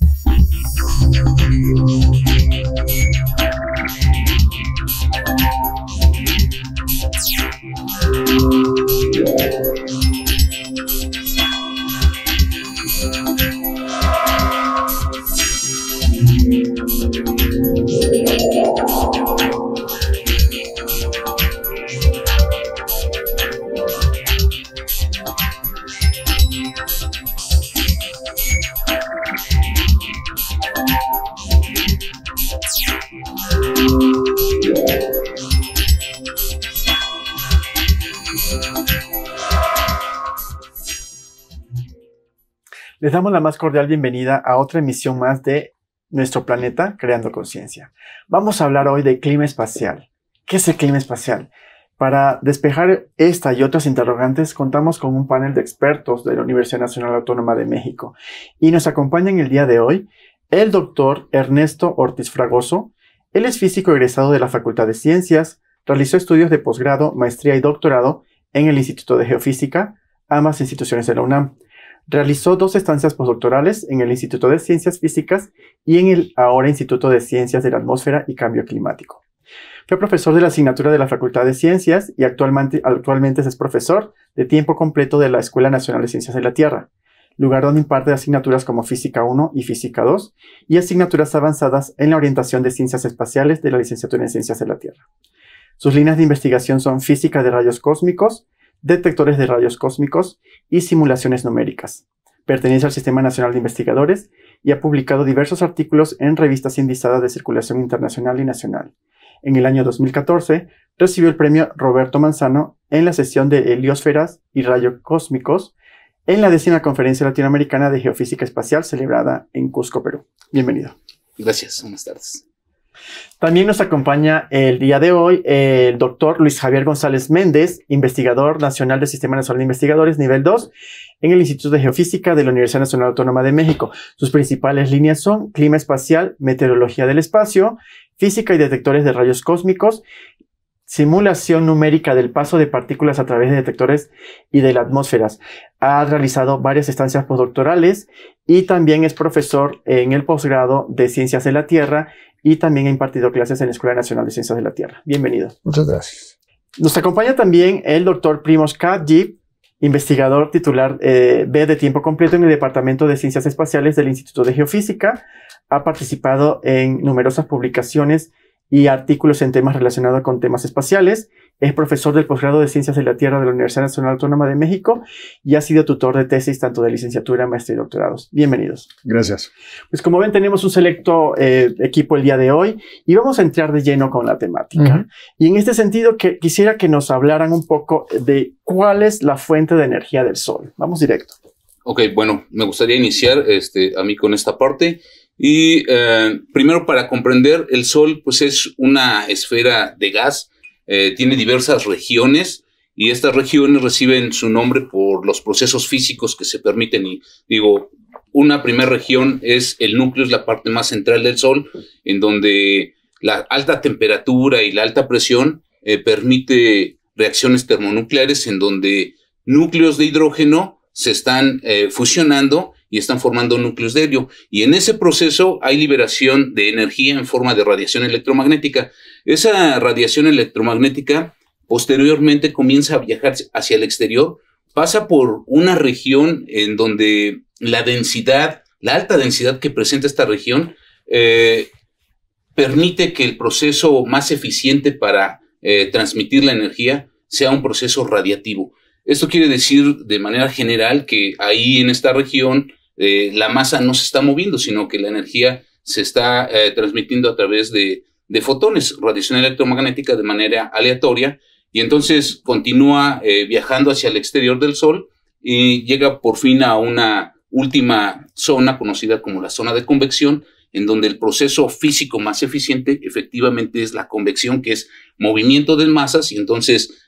Thank you. Les damos la más cordial bienvenida a otra emisión más de Nuestro Planeta Creando Conciencia. Vamos a hablar hoy de clima espacial. ¿Qué es el clima espacial? Para despejar esta y otras interrogantes, contamos con un panel de expertos de la Universidad Nacional Autónoma de México. Y nos acompaña en el día de hoy el doctor Ernesto Ortiz Fragoso. Él es físico egresado de la Facultad de Ciencias, realizó estudios de posgrado, maestría y doctorado en el Instituto de Geofísica, ambas instituciones de la UNAM. Realizó dos estancias postdoctorales en el Instituto de Ciencias Físicas y en el ahora Instituto de Ciencias de la Atmósfera y Cambio Climático. Fue profesor de la asignatura de la Facultad de Ciencias y actualmente, es profesor de tiempo completo de la Escuela Nacional de Ciencias de la Tierra, lugar donde imparte asignaturas como Física 1 y Física 2 y asignaturas avanzadas en la orientación de ciencias espaciales de la licenciatura en Ciencias de la Tierra. Sus líneas de investigación son física de rayos cósmicos, detectores de rayos cósmicos y simulaciones numéricas. Pertenece al Sistema Nacional de Investigadores y ha publicado diversos artículos en revistas indizadas de circulación internacional y nacional. En el año 2014 recibió el premio Roberto Manzano en la sesión de heliosferas y rayos cósmicos en la décima conferencia latinoamericana de geofísica espacial celebrada en Cusco, Perú. Bienvenido. Gracias, buenas tardes. También nos acompaña el día de hoy el doctor Luis Javier González Méndez, investigador nacional del Sistema Nacional de Investigadores Nivel 2 en el Instituto de Geofísica de la Universidad Nacional Autónoma de México. Sus principales líneas son clima espacial, meteorología del espacio, física y detectores de rayos cósmicos, simulación numérica del paso de partículas a través de detectores y de las atmósferas. Ha realizado varias estancias postdoctorales y también es profesor en el posgrado de Ciencias de la Tierra y también ha impartido clases en la Escuela Nacional de Ciencias de la Tierra. Bienvenido. Muchas gracias. Nos acompaña también el doctor Primos Kadji, investigador titular eh, B de tiempo completo en el Departamento de Ciencias Espaciales del Instituto de Geofísica. Ha participado en numerosas publicaciones y artículos en temas relacionados con temas espaciales es profesor del posgrado de Ciencias de la Tierra de la Universidad Nacional Autónoma de México y ha sido tutor de tesis tanto de licenciatura, maestría y doctorados. Bienvenidos. Gracias. Pues como ven, tenemos un selecto eh, equipo el día de hoy y vamos a entrar de lleno con la temática. Y en este sentido, que, quisiera que nos hablaran un poco de cuál es la fuente de energía del Sol. Vamos directo. Ok, bueno, me gustaría iniciar este, a mí con esta parte. Y eh, primero para comprender, el Sol pues es una esfera de gas eh, tiene diversas regiones y estas regiones reciben su nombre por los procesos físicos que se permiten. Y digo, una primera región es el núcleo, es la parte más central del Sol, en donde la alta temperatura y la alta presión eh, permite reacciones termonucleares en donde núcleos de hidrógeno se están eh, fusionando y están formando núcleos de helio. Y en ese proceso hay liberación de energía en forma de radiación electromagnética. Esa radiación electromagnética posteriormente comienza a viajar hacia el exterior, pasa por una región en donde la densidad, la alta densidad que presenta esta región, eh, permite que el proceso más eficiente para eh, transmitir la energía sea un proceso radiativo. Esto quiere decir de manera general que ahí en esta región eh, la masa no se está moviendo, sino que la energía se está eh, transmitiendo a través de, fotones, radiación electromagnética de manera aleatoria, y entonces continúa eh, viajando hacia el exterior del Sol y llega por fin a una última zona conocida como la zona de convección, en donde el proceso físico más eficiente efectivamente es la convección, que es movimiento de masas, y entonces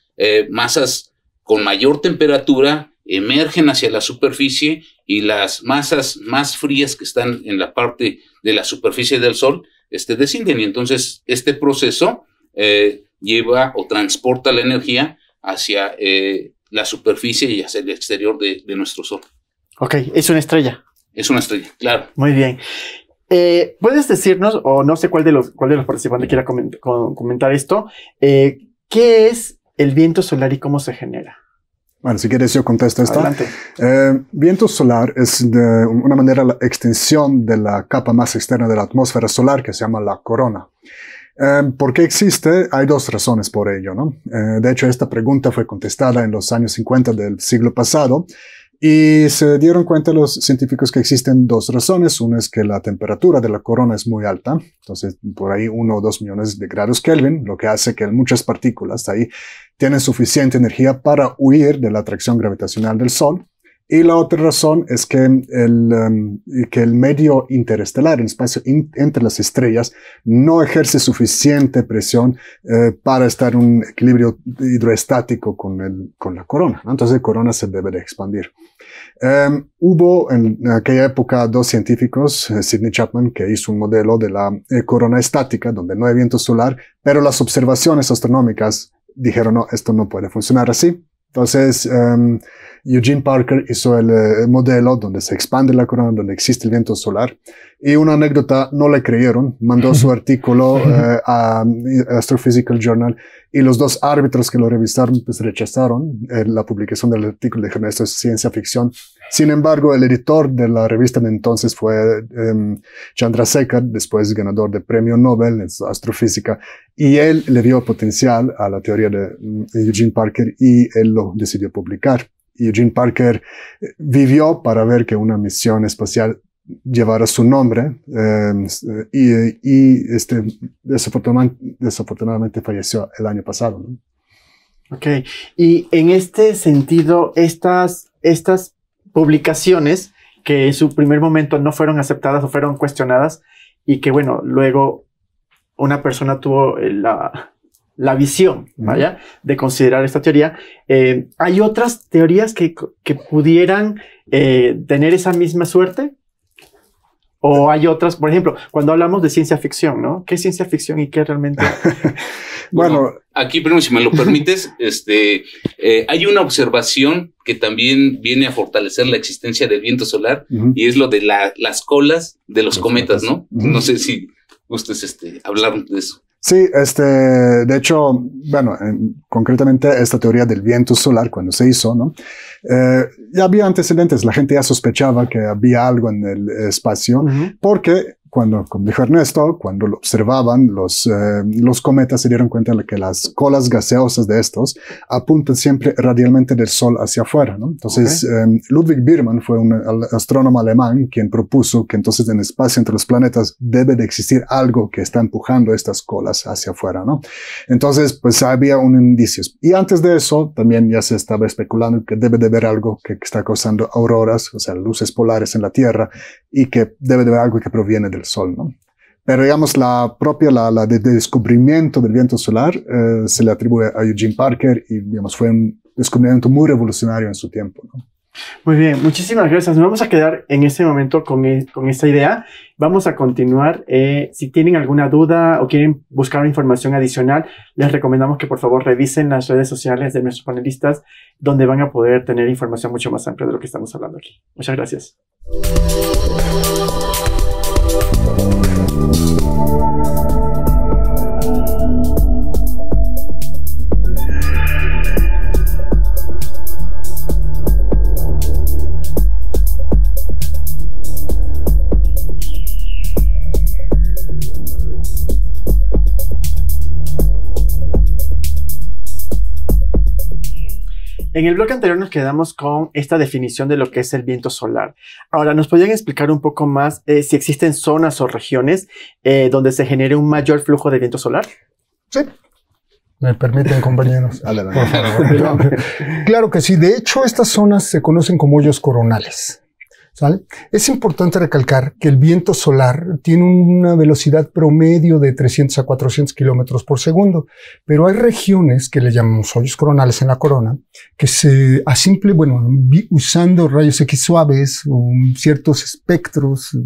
masas con mayor temperatura emergen hacia la superficie y las masas más frías que están en la parte de la superficie del Sol este, descienden. Y entonces este proceso eh, lleva o transporta la energía hacia eh, la superficie y hacia el exterior de, nuestro Sol. Ok, es una estrella. Es una estrella, claro. Muy bien. Eh, ¿Puedes decirnos, o no sé cuál de los, cuál de los participantes quiera comentar esto, qué es el viento solar y cómo se genera? Bueno, si quieres yo contesto esto. Adelante. Eh, viento solar es de una manera la extensión de la capa más externa de la atmósfera solar que se llama la corona. Eh, ¿Por qué existe? Hay dos razones por ello, ¿no? Eh, de hecho, esta pregunta fue contestada en los años 50 del siglo pasado y se dieron cuenta los científicos que existen dos razones. Una es que la temperatura de la corona es muy alta, entonces por ahí uno o dos millones de grados Kelvin, lo que hace que muchas partículas ahí tienen suficiente energía para huir de la atracción gravitacional del Sol. Y la otra razón es que el, em, que el medio interestelar, el espacio entre las estrellas, no ejerce suficiente presión eh, para estar en un equilibrio hidroestático con, el, con la corona. Entonces la corona se debe de expandir. Em, hubo en aquella época dos científicos, eh, Sidney Chapman, que hizo un modelo de la eh, corona estática, donde no hay viento solar, pero las observaciones astronómicas dijeron, no, esto no puede funcionar así entonces, em, Eugene Parker hizo eh, el modelo donde se expande la corona, donde existe el viento solar. Y una anécdota, no le creyeron, mandó su artículo eh, eh, a Astrophysical Journal y los dos árbitros que lo revisaron pues, rechazaron la publicación del artículo, de esto es ciencia ficción. Sin embargo, el editor de la revista de entonces fue em, chandra Chandrasekhar, después ganador del premio Nobel en astrofísica, y él le dio potencial a la teoría de mm, Eugene Parker y él lo decidió publicar. Eugene Parker eh, vivió para ver que una misión espacial llevara su nombre em, y, este, desafortunadamente, falleció el año pasado. Ok, y en este sentido, estas, estas publicaciones que en su primer momento no fueron aceptadas o fueron cuestionadas y que bueno, luego una persona tuvo eh, la, visión, ¿vaya? De considerar esta teoría. Eh, ¿Hay otras teorías que, pudieran eh, tener esa misma suerte? O hay otras, por ejemplo, cuando hablamos de ciencia ficción, ¿no? ¿Qué es ciencia ficción y qué realmente? bueno, aquí, pero si me lo permites, este, eh, hay una observación que también viene a fortalecer la existencia del viento solar y es lo de las colas de los, cometas, ¿no? No sé si ustedes este, hablar de eso. Sí, este, de hecho, bueno, concretamente esta teoría del viento solar cuando se hizo, ¿no? Eh, ya había antecedentes, la gente ya sospechaba que había algo en el espacio, porque cuando, como dijo Ernesto, cuando lo observaban, los, eh, los cometas se dieron cuenta de que las colas gaseosas de estos apuntan siempre radialmente del Sol hacia afuera. ¿no? Entonces, em, Ludwig Biermann fue un astrónomo alemán quien propuso que entonces en el espacio entre los planetas debe de existir algo que está empujando estas colas hacia afuera. ¿no? Entonces, pues había un indicio. Y antes de eso, también ya se estaba especulando que debe de haber algo que, que está causando auroras, o sea, luces polares en la Tierra, y que debe de haber algo que proviene del Sol, ¿no? Pero digamos, la propia, la, de descubrimiento del viento solar eh, se le atribuye a Eugene Parker y, digamos, fue un descubrimiento muy revolucionario en su tiempo, ¿no? Muy bien, muchísimas gracias. Nos vamos a quedar en este momento con, e, con esta idea. Vamos a continuar. Eh, si tienen alguna duda o quieren buscar información adicional, les recomendamos que por favor revisen las redes sociales de nuestros panelistas, donde van a poder tener información mucho más amplia de lo que estamos hablando aquí. Muchas gracias. En el bloque anterior nos quedamos con esta definición de lo que es el viento solar. Ahora, ¿nos podrían explicar un poco más eh, si existen zonas o regiones eh, donde se genere un mayor flujo de viento solar? Sí. Me permiten, compañeros. Claro que sí. De hecho, estas zonas se conocen como hoyos coronales. Es importante recalcar que el viento solar tiene una velocidad promedio de 300 a 400 kilómetros por segundo, pero hay regiones que le llamamos hoyos coronales en la corona, que se, a simple, bueno, usando rayos X suaves, o ciertos espectros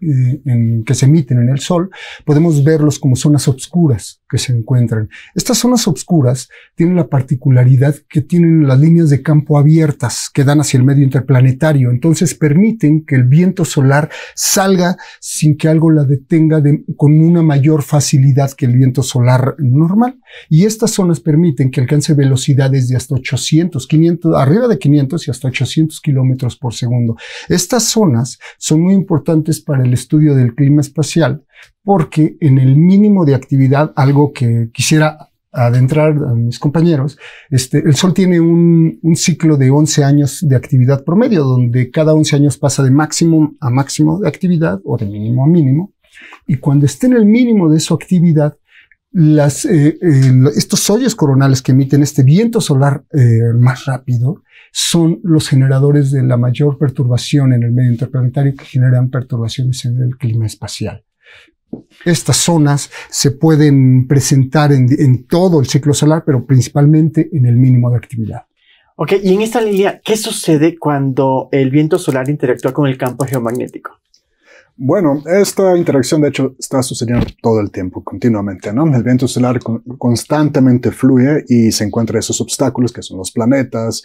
eh, que se emiten en el Sol, podemos verlos como zonas oscuras, que se encuentran. Estas zonas oscuras tienen la particularidad que tienen las líneas de campo abiertas que dan hacia el medio interplanetario, entonces permiten que el viento solar salga sin que algo la detenga con una mayor facilidad que el viento solar normal. Y estas zonas permiten que alcance velocidades de hasta 800, 500, arriba de 500 y hasta 800 kilómetros por segundo. Estas zonas son muy importantes para el estudio del clima espacial porque en el mínimo de actividad, algo que quisiera adentrar a mis compañeros, este, el Sol tiene un, ciclo de 11 años de actividad promedio, donde cada 11 años pasa de máximo a máximo de actividad o de mínimo a mínimo. Y cuando esté en el mínimo de su actividad, eh, estos hoyos coronales que emiten este viento solar eh, más rápido son los generadores de la mayor perturbación en el medio interplanetario que generan perturbaciones en el clima espacial. Estas zonas se pueden presentar en, todo el ciclo solar, pero principalmente en el mínimo de actividad. Ok, y en esta línea, ¿qué sucede cuando el viento solar interactúa con el campo geomagnético? Bueno, esta interacción de hecho está sucediendo todo el tiempo, continuamente, ¿no? El viento solar constantemente fluye y se encuentra esos obstáculos que son los planetas,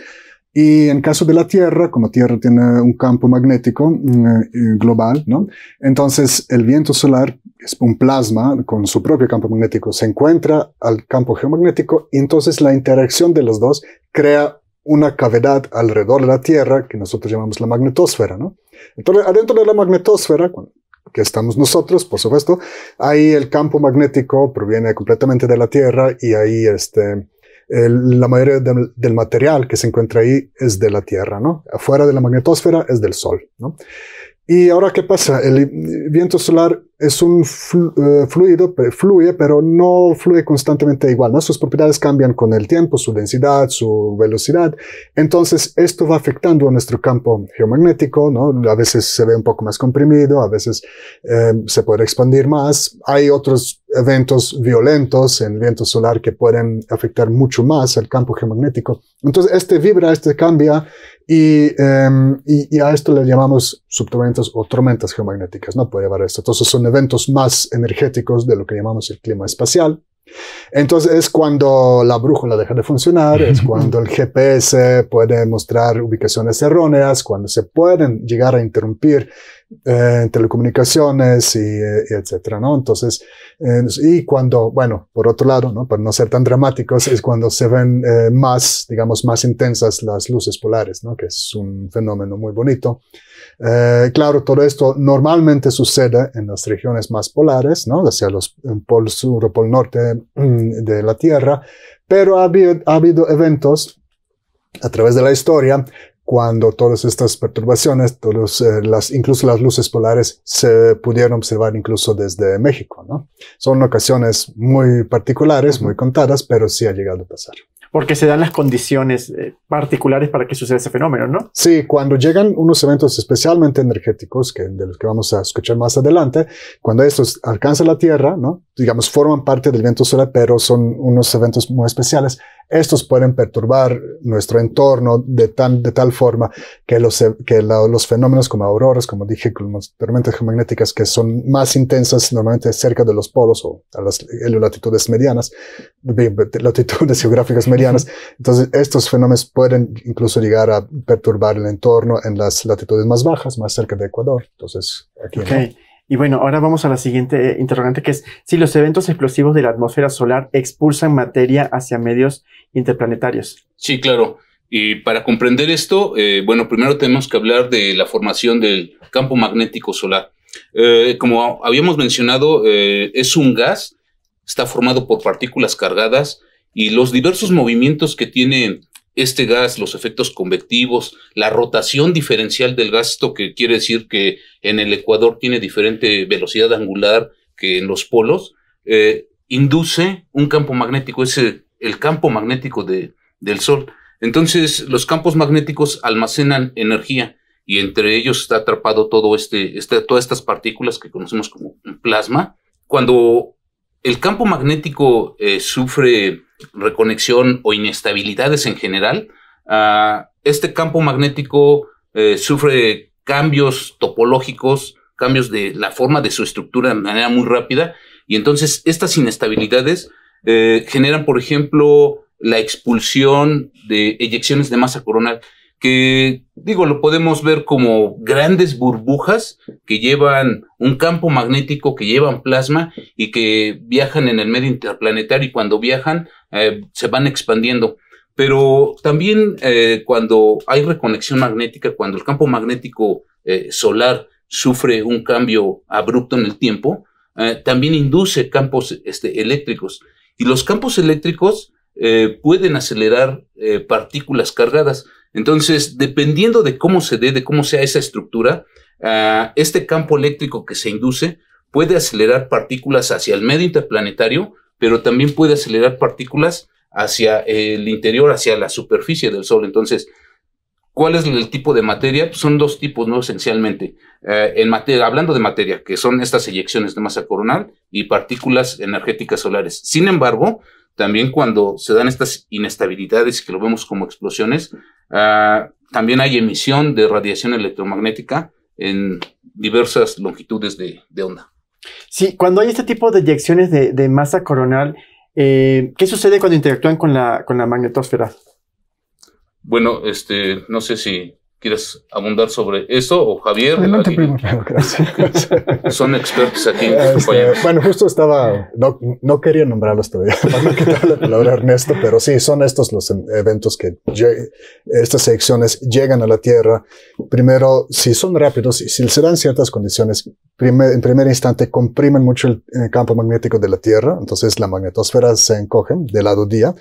y en caso de la Tierra, como Tierra tiene un campo magnético mm, eh, eh, global, ¿no? entonces el viento solar es un plasma con su propio campo magnético, se encuentra al campo geomagnético y entonces la interacción de los dos crea una cavidad alrededor de la Tierra que nosotros llamamos la magnetosfera. ¿no? Entonces, adentro de la magnetosfera, que estamos nosotros, por supuesto, ahí el campo magnético proviene completamente de la Tierra y ahí este, la mayoría del material que se encuentra ahí es de la Tierra, ¿no? Afuera de la magnetosfera es del Sol, ¿no? Y ahora, ¿qué pasa? El viento solar es un eh, fluido, fluye, pero no fluye constantemente igual, ¿no? Sus propiedades cambian con el tiempo, su densidad, su velocidad. Entonces, esto va afectando a nuestro campo geomagnético, ¿no? A veces se ve un poco más comprimido, a veces eh, se puede expandir más. Hay otros eventos violentos en viento solar que pueden afectar mucho más el campo geomagnético. Entonces, este vibra, este cambia em, y, a esto le llamamos subtormentas o tormentas geomagnéticas, ¿no? Puede esto. Entonces, son eventos más energéticos de lo que llamamos el clima espacial. Entonces es cuando la brújula deja de funcionar, es cuando el GPS puede mostrar ubicaciones erróneas, cuando se pueden llegar a interrumpir telecomunicaciones y, etcétera, ¿no? Entonces, eh, y cuando, bueno, por otro lado, ¿no? Para no ser tan dramáticos, es cuando se ven eh, más, digamos, más intensas las luces polares, ¿no? Que es un fenómeno muy bonito. Eh, claro, todo esto normalmente sucede en las regiones más polares, ¿no? Hacia los pol sur o pol norte mm, de la Tierra, pero ha habido, ha habido eventos a través de la historia cuando todas estas perturbaciones, todos, eh, las, incluso las luces polares, se pudieron observar incluso desde México. ¿no? Son ocasiones muy particulares, muy contadas, pero sí ha llegado a pasar porque se dan las condiciones eh, particulares para que suceda ese fenómeno, ¿no? Sí, cuando llegan unos eventos especialmente energéticos, que, de los que vamos a escuchar más adelante, cuando estos alcanzan la Tierra, ¿no? digamos, forman parte del viento solar, pero son unos eventos muy especiales, estos pueden perturbar nuestro entorno de, tan, de tal forma que, los, e, que los fenómenos como auroras, como dije, como tormentas geomagnéticas, que son más intensas normalmente cerca de los polos o a las, eh, latitudes medianas, latitudes geográficas medianas, entonces, estos fenómenos pueden incluso llegar a perturbar el entorno en las latitudes más bajas, más cerca de Ecuador. Entonces, aquí. Okay. Y bueno, ahora vamos a la siguiente eh, interrogante, que es si los eventos explosivos de la atmósfera solar expulsan materia hacia medios interplanetarios. Sí, claro. Y para comprender esto, eh, bueno, primero tenemos que hablar de la formación del campo magnético solar. Eh, como habíamos mencionado, es un gas, está formado por partículas cargadas y los diversos movimientos que tiene este gas, los efectos convectivos, la rotación diferencial del gas, esto que quiere decir que en el Ecuador tiene diferente velocidad angular que en los polos, eh, induce un campo magnético, es el, campo magnético de, del Sol. Entonces, los campos magnéticos almacenan energía y entre ellos está atrapado todo este, este todas estas partículas que conocemos como plasma. Cuando el campo magnético eh, sufre reconexión o inestabilidades en general. Ah, este campo magnético eh, sufre cambios topológicos, cambios de la forma de su estructura de manera muy rápida. Y entonces estas inestabilidades eh, generan, por ejemplo, la expulsión de eyecciones de masa coronal que digo, lo podemos ver como grandes burbujas que llevan un campo magnético, que llevan plasma y que viajan en el medio interplanetario y cuando viajan eh, se van expandiendo. Pero también eh, cuando hay reconexión magnética, cuando el campo magnético eh, solar sufre un cambio abrupto en el tiempo, también induce campos este, eléctricos. Y los campos eléctricos pueden acelerar partículas cargadas. Entonces, dependiendo de cómo se dé, de cómo sea esa estructura, ah, este campo eléctrico que se induce puede acelerar partículas hacia el medio interplanetario, pero también puede acelerar partículas hacia el interior, hacia la superficie del Sol. Entonces, ¿cuál es el tipo de materia? Pues, son dos tipos, ¿no? Esencialmente, ah, en materia, hablando de materia, que son estas eyecciones de masa coronal y partículas energéticas solares. Sin embargo, también cuando se dan estas inestabilidades que lo vemos como explosiones, ah, también hay emisión de radiación electromagnética en diversas longitudes de, onda. Sí, cuando hay este tipo de eyecciones de, masa coronal, eh, ¿qué sucede cuando interactúan con la, con la magnetosfera? Bueno, este, no sé si ¿Quieres abundar sobre eso o Javier? gracias. Son expertos aquí. Este, bueno, justo estaba, no, no quería nombrarlos todavía, para la palabra Ernesto, pero sí, son estos los eventos que estas secciones llegan a la Tierra. Primero, si son rápidos y si se dan ciertas condiciones, en primer instante comprimen mucho el, campo magnético de la Tierra, entonces la magnetosfera se encoge del lado día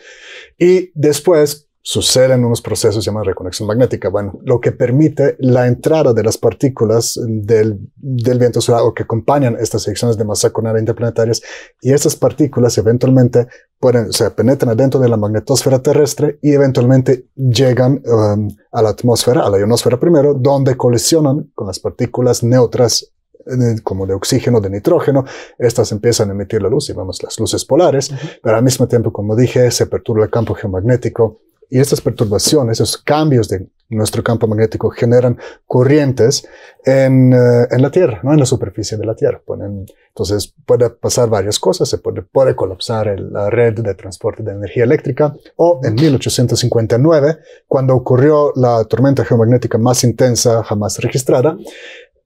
y después suceden unos procesos llamados reconexión magnética, bueno, lo que permite la entrada de las partículas del, viento solar o que acompañan estas secciones de masa coronal interplanetarias y estas partículas eventualmente pueden, o se penetran adentro de la magnetosfera terrestre y eventualmente llegan um, a la atmósfera, a la ionosfera primero, donde colisionan con las partículas neutras eh, como de oxígeno, de nitrógeno, estas empiezan a emitir la luz y vamos las luces polares, pero al mismo tiempo, como dije, se perturba el campo geomagnético y estas perturbaciones, esos cambios de nuestro campo magnético generan corrientes en, eh, en la Tierra, no en la superficie de la Tierra. Ponen, entonces puede pasar varias cosas, se puede, puede colapsar la red de transporte de energía eléctrica o en 1859, cuando ocurrió la tormenta geomagnética más intensa jamás registrada,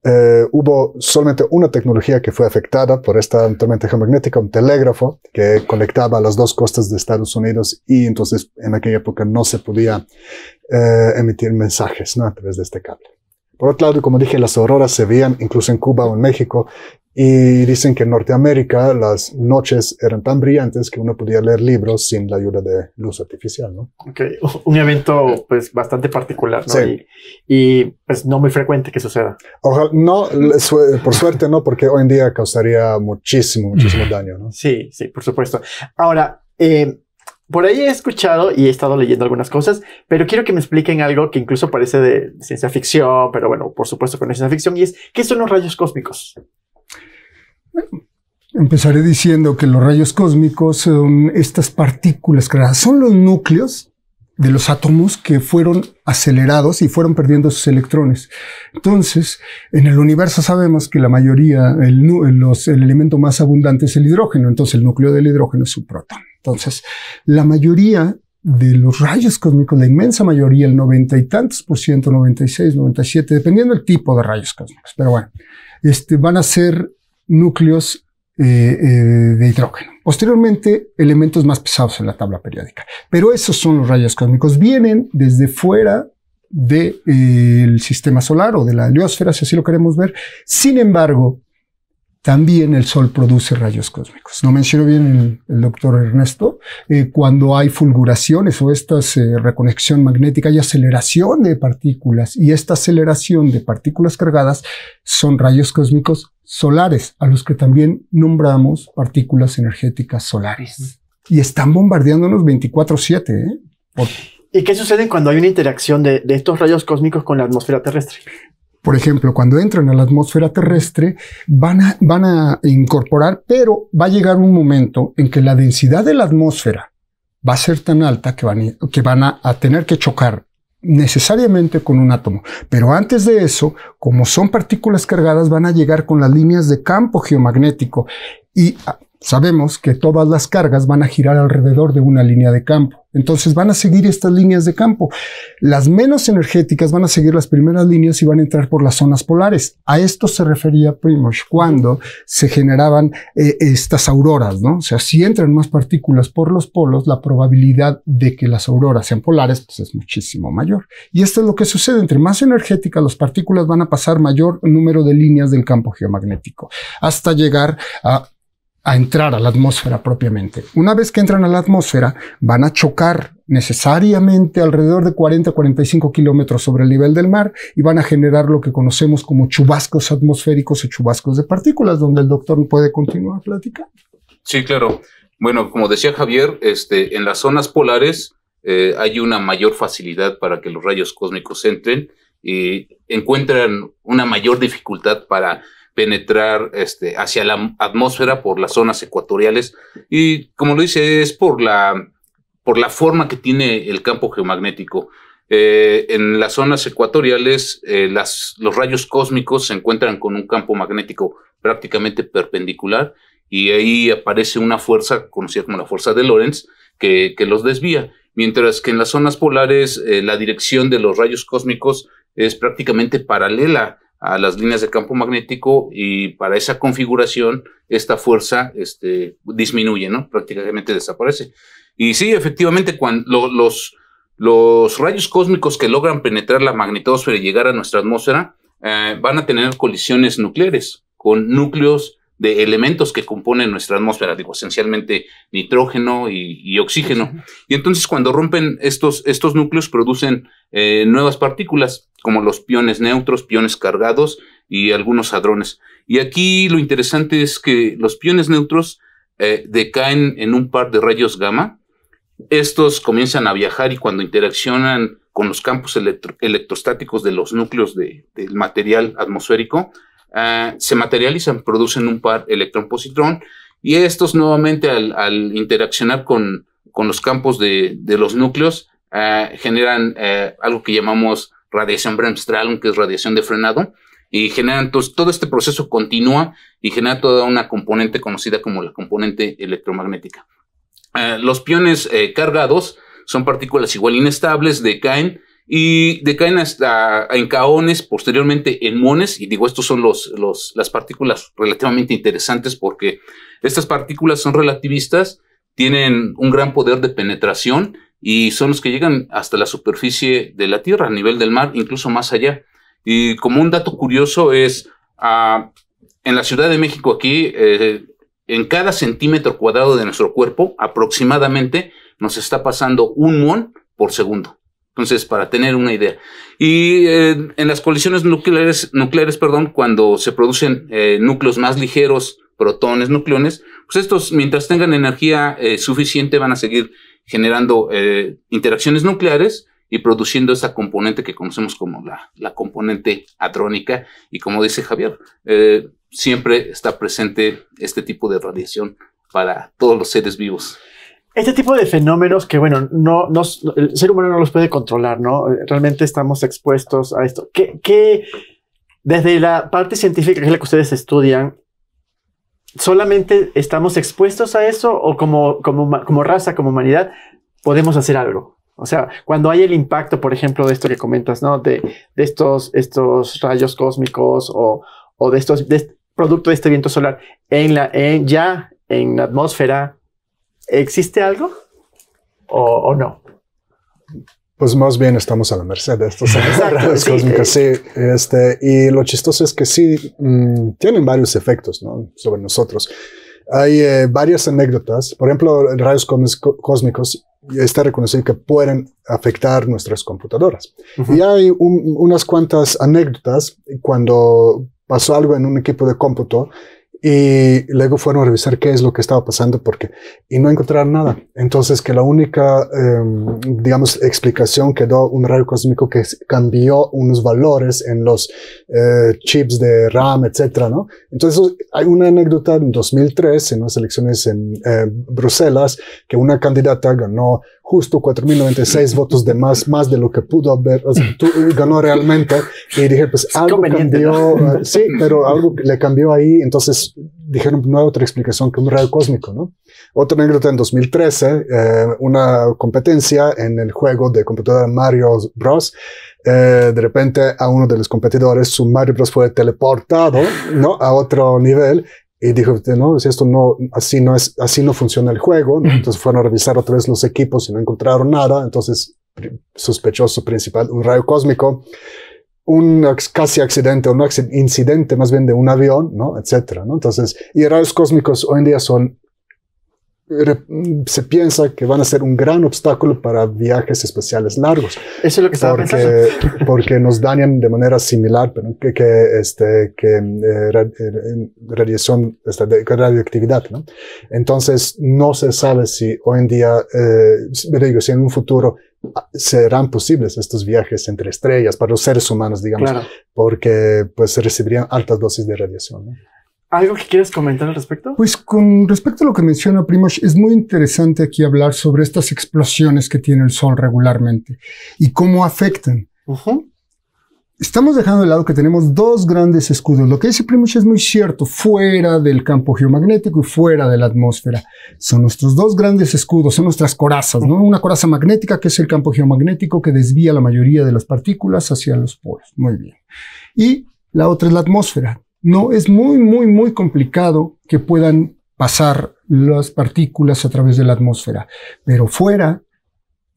eh, hubo solamente una tecnología que fue afectada por esta tormenta geomagnética, un telégrafo que conectaba las dos costas de Estados Unidos y entonces en aquella época no se podía eh, emitir mensajes ¿no? a través de este cable. Por otro lado, como dije, las auroras se veían incluso en Cuba o en México y dicen que en Norteamérica las noches eran tan brillantes que uno podía leer libros sin la ayuda de luz artificial, ¿no? Ok, un evento pues bastante particular, ¿no? Y, pues no muy frecuente que suceda. Ojalá, no, por suerte no, porque hoy en día causaría muchísimo, muchísimo daño, ¿no? Sí, sí, por supuesto. Ahora, eh, por ahí he escuchado y he estado leyendo algunas cosas, pero quiero que me expliquen algo que incluso parece de ciencia ficción, pero bueno, por supuesto que no es ciencia ficción, y es, ¿qué son los rayos cósmicos? Empezaré diciendo que los rayos cósmicos son estas partículas creadas, son los núcleos de los átomos que fueron acelerados y fueron perdiendo sus electrones. Entonces, en el universo sabemos que la mayoría, el, el elemento más abundante es el hidrógeno, entonces el núcleo del hidrógeno es un protón. Entonces, la mayoría de los rayos cósmicos, la inmensa mayoría, el noventa y tantos por ciento, 96, 97, dependiendo del tipo de rayos cósmicos, pero bueno, este, van a ser núcleos eh, eh, de hidrógeno. Posteriormente, elementos más pesados en la tabla periódica. Pero esos son los rayos cósmicos. Vienen desde fuera del de, eh, sistema solar o de la heliosfera, si así lo queremos ver. Sin embargo, también el Sol produce rayos cósmicos. No mencionó bien el, doctor Ernesto, eh, cuando hay fulguraciones o estas eh, reconexión magnética y aceleración de partículas y esta aceleración de partículas cargadas son rayos cósmicos solares, a los que también nombramos partículas energéticas solares. Y están bombardeándonos 24/7. ¿eh? ¿Y qué sucede cuando hay una interacción de estos rayos cósmicos con la atmósfera terrestre? Por ejemplo, cuando entran a la atmósfera terrestre, van a, incorporar, pero va a llegar un momento en que la densidad de la atmósfera va a ser tan alta que van, que van a tener que chocar necesariamente con un átomo. Pero antes de eso, como son partículas cargadas, van a llegar con las líneas de campo geomagnético y Sabemos que todas las cargas van a girar alrededor de una línea de campo. Entonces van a seguir estas líneas de campo. Las menos energéticas van a seguir las primeras líneas y van a entrar por las zonas polares. A esto se refería primos cuando se generaban eh, estas auroras, ¿no? O sea, si entran más partículas por los polos, la probabilidad de que las auroras sean polares pues, es muchísimo mayor. Y esto es lo que sucede. Entre más energéticas las partículas van a pasar mayor número de líneas del campo geomagnético hasta llegar a a entrar a la atmósfera propiamente. Una vez que entran a la atmósfera, van a chocar necesariamente alrededor de 40-45 kilómetros sobre el nivel del mar y van a generar lo que conocemos como chubascos atmosféricos o chubascos de partículas, donde el doctor puede continuar platicando. Sí, claro. Bueno, como decía Javier, este, en las zonas polares eh, hay una mayor facilidad para que los rayos cósmicos entren y encuentran una mayor dificultad para penetrar este, hacia la atmósfera por las zonas ecuatoriales y como lo dice es por la, por la forma que tiene el campo geomagnético. Eh, en las zonas ecuatoriales eh, las, los rayos cósmicos se encuentran con un campo magnético prácticamente perpendicular y ahí aparece una fuerza conocida como la fuerza de Lorentz que, que los desvía, mientras que en las zonas polares eh, la dirección de los rayos cósmicos es prácticamente paralela a las líneas de campo magnético y para esa configuración esta fuerza este, disminuye, ¿no? Prácticamente desaparece. Y sí, efectivamente, cuando los, los rayos cósmicos que logran penetrar la magnetosfera y llegar a nuestra atmósfera eh, van a tener colisiones nucleares con núcleos de elementos que componen nuestra atmósfera, digo, esencialmente nitrógeno y, oxígeno. Y entonces cuando rompen estos, estos núcleos producen eh, nuevas partículas, como los piones neutros, piones cargados y algunos hadrones. Y aquí lo interesante es que los piones neutros eh, decaen en un par de rayos gamma. Estos comienzan a viajar y cuando interaccionan con los campos electrostáticos de los núcleos del material atmosférico, Ah, se materializan, producen un par electrón-positrón y estos nuevamente al, interaccionar con, los campos de, los núcleos ah, generan ah, algo que llamamos radiación bremsstrahlung, que es radiación de frenado, y generan entonces, pues, todo este proceso continúa y genera toda una componente conocida como la componente electromagnética. los piones eh, cargados son partículas igual inestables, decaen y decaen hasta en caones, posteriormente en mones y digo, estos son los, los, las partículas relativamente interesantes porque estas partículas son relativistas, tienen un gran poder de penetración y son los que llegan hasta la superficie de la Tierra, a nivel del mar, incluso más allá. Y como un dato curioso es, ah, en la Ciudad de México aquí, eh, en cada centímetro cuadrado de nuestro cuerpo, aproximadamente nos está pasando un mon por segundo. Entonces, para tener una idea. Y eh, en las colisiones nucleares, nucleares perdón, cuando se producen eh, núcleos más ligeros, protones, nucleones, pues estos, mientras tengan energía eh, suficiente, van a seguir generando interacciones nucleares y produciendo esa componente que conocemos como la, la componente atrónica. Y como dice Javier, siempre está presente este tipo de radiación para todos los seres vivos este tipo de fenómenos que, bueno, no, no, el ser humano no los puede controlar, ¿no? Realmente estamos expuestos a esto. ¿Qué, qué desde la parte científica, que es la que ustedes estudian, solamente estamos expuestos a eso o como, como, como raza, como humanidad, podemos hacer algo? O sea, cuando hay el impacto, por ejemplo, de esto que comentas, ¿no? De, estos, estos rayos cósmicos o, o de estos, este producto de este viento solar, en la, en, ya en la atmósfera, ¿Existe algo o, no? Pues más bien estamos a la merced de estos rayos cósmicos. sí. Este, y lo chistoso es que sí, mm, tienen varios efectos sobre nosotros. Hay eh, varias anécdotas, por ejemplo, rayos cósmicos está reconocido que pueden afectar nuestras computadoras. Y hay unas cuantas anécdotas cuando pasó algo en un equipo de cómputo y luego fueron a revisar qué es lo que estaba pasando porque y no encontraron nada. Entonces que la única, em, digamos, explicación quedó un rayo cósmico que cambió unos valores en los eh, chips de RAM, etcétera, ¿no? Entonces hay una anécdota en 2003 en las elecciones en eh, Bruselas que una candidata ganó justo 4.096 votos de más, más de lo que pudo haber, o sea, tú, ganó realmente. Y dije, pues algo cambió, eh, sí, pero algo le cambió ahí. Entonces dijeron, no hay otra explicación que un rayo cósmico, ¿no? Otro anécdota en 2013, eh, una competencia en el juego de computadora Mario Bros. Eh, de repente a uno de los competidores, su Mario Bros fue teleportado, ¿no? A otro nivel y dijo, no, si esto no, así no es, así no funciona el juego. Entonces fueron a revisar otra vez los equipos y no encontraron nada. Entonces, sospechoso principal, un rayo cósmico, un casi accidente, un incidente más bien de un avión, ¿no? Etcétera, ¿no? Entonces, y rayos cósmicos hoy en día son se piensa que van a ser un gran obstáculo para viajes espaciales largos. Eso es lo que estaba porque, pensando. Porque nos dañan de manera similar pero que, este, que eh, eh, radiación, esta, de radioactividad. ¿no? Entonces, no se sabe si hoy en día, eh, digo, si en un futuro ah, serán posibles estos viajes entre estrellas para los seres humanos, digamos, porque pues recibirían altas dosis de radiación. ¿Algo que quieres comentar al respecto? Pues con respecto a lo que menciona Primoz, es muy interesante aquí hablar sobre estas explosiones que tiene el Sol regularmente y cómo afectan. Estamos dejando de lado que tenemos dos grandes escudos. Lo que dice Primoch es muy cierto, fuera del campo geomagnético y fuera de la atmósfera. Son nuestros dos grandes escudos, son nuestras corazas, ¿no? Una coraza magnética que es el campo geomagnético que desvía la mayoría de las partículas hacia los polos. Muy bien. Y la otra es la atmósfera no es muy, muy, muy complicado que puedan pasar las partículas a través de la atmósfera. Pero fuera,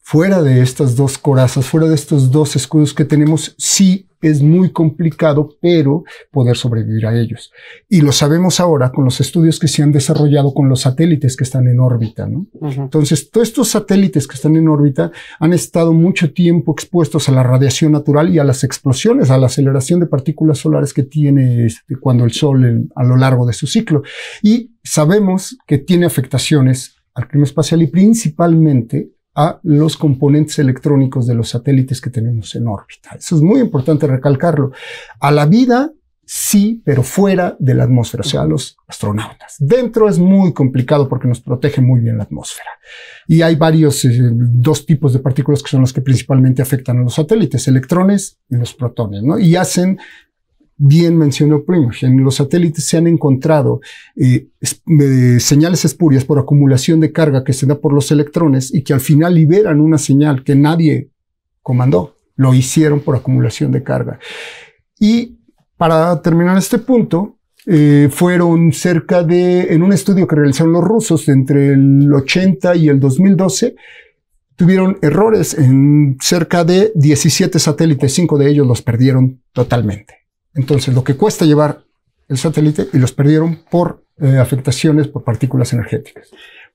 fuera de estas dos corazas, fuera de estos dos escudos que tenemos, sí es muy complicado, pero poder sobrevivir a ellos. Y lo sabemos ahora con los estudios que se han desarrollado con los satélites que están en órbita, ¿no? Entonces, todos estos satélites que están en órbita han estado mucho tiempo expuestos a la radiación natural y a las explosiones, a la aceleración de partículas solares que tiene este, cuando el Sol a lo largo de su ciclo. Y sabemos que tiene afectaciones al clima espacial y principalmente a los componentes electrónicos de los satélites que tenemos en órbita. Eso es muy importante recalcarlo. A la vida, sí, pero fuera de la atmósfera, o sea, a los astronautas. Dentro es muy complicado porque nos protege muy bien la atmósfera. Y hay varios, eh, dos tipos de partículas que son los que principalmente afectan a los satélites, electrones y los protones, ¿no? Y hacen bien mencionó Primo. en los satélites se han encontrado eh, eh, señales espurias por acumulación de carga que se da por los electrones y que al final liberan una señal que nadie comandó. Lo hicieron por acumulación de carga. Y para terminar este punto, eh, fueron cerca de, en un estudio que realizaron los rusos entre el 80 y el 2012, tuvieron errores en cerca de 17 satélites, 5 de ellos los perdieron totalmente. Entonces, lo que cuesta llevar el satélite y los perdieron por eh, afectaciones por partículas energéticas.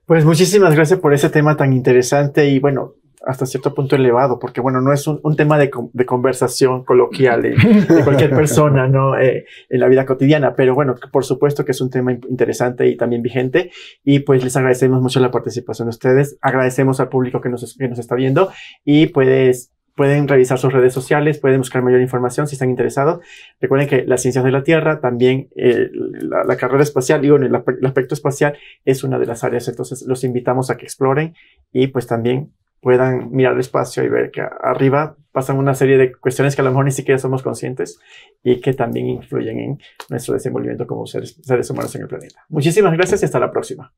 Pues muchísimas gracias por ese tema tan interesante y bueno, hasta cierto punto elevado, porque bueno, no es un, tema de, conversación coloquial de, cualquier persona, ¿no? Eh, en la vida cotidiana, pero bueno, por supuesto que es un tema interesante y también vigente, y pues les agradecemos mucho la participación de ustedes, agradecemos al público que nos, que nos está viendo, y pues Pueden revisar sus redes sociales, pueden buscar mayor información si están interesados. Recuerden que las ciencias de la Tierra, también eh, la, carrera espacial y bueno, el, aspecto espacial es una de las áreas. Entonces los invitamos a que exploren y pues también puedan mirar el espacio y ver que arriba pasan una serie de cuestiones que a lo mejor ni siquiera somos conscientes y que también influyen en nuestro desenvolvimiento como seres, seres humanos en el planeta. Muchísimas gracias y hasta la próxima.